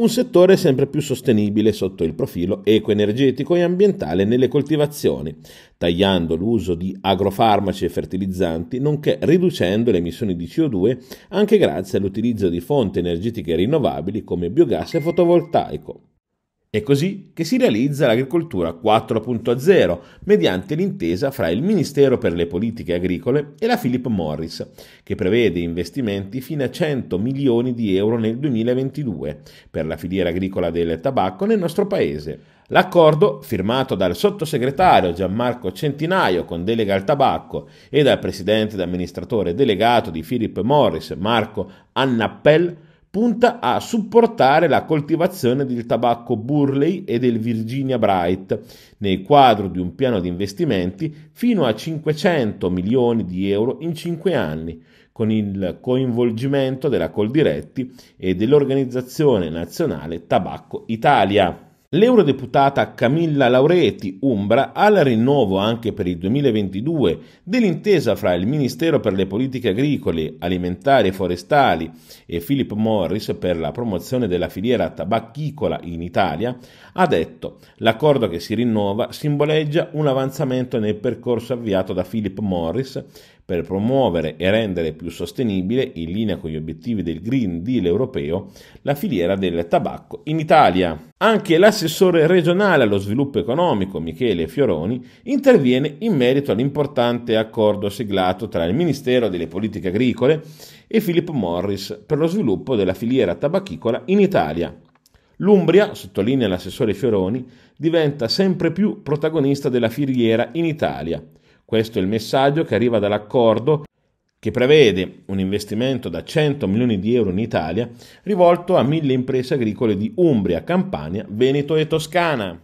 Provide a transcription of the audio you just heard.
un settore sempre più sostenibile sotto il profilo eco-energetico e ambientale nelle coltivazioni, tagliando l'uso di agrofarmaci e fertilizzanti, nonché riducendo le emissioni di CO2 anche grazie all'utilizzo di fonti energetiche rinnovabili come biogas e fotovoltaico. È così che si realizza l'agricoltura 4.0 mediante l'intesa fra il Ministero per le politiche agricole e la Philip Morris, che prevede investimenti fino a 100 milioni di euro nel 2022 per la filiera agricola del tabacco nel nostro Paese. L'accordo, firmato dal sottosegretario Gianmarco Centinaio con delega al tabacco e dal presidente ed amministratore delegato di Philip Morris Marco Annappel, punta a supportare la coltivazione del tabacco Burley e del Virginia Bright nel quadro di un piano di investimenti fino a 500 milioni di euro in 5 anni, con il coinvolgimento della Coldiretti e dell'Organizzazione Nazionale Tabacco Italia. L'eurodeputata Camilla Lauretti, Umbra, al rinnovo anche per il 2022 dell'intesa fra il Ministero per le politiche agricole, alimentari e forestali e Philip Morris per la promozione della filiera tabacchicola in Italia, ha detto l'accordo che si rinnova simboleggia un avanzamento nel percorso avviato da Philip Morris per promuovere e rendere più sostenibile, in linea con gli obiettivi del Green Deal europeo, la filiera del tabacco in Italia. Anche l'assessore regionale allo sviluppo economico Michele Fioroni interviene in merito all'importante accordo siglato tra il Ministero delle Politiche Agricole e Philip Morris per lo sviluppo della filiera tabacchicola in Italia. L'Umbria, sottolinea l'assessore Fioroni, diventa sempre più protagonista della filiera in Italia questo è il messaggio che arriva dall'accordo che prevede un investimento da 100 milioni di euro in Italia rivolto a mille imprese agricole di Umbria, Campania, Veneto e Toscana.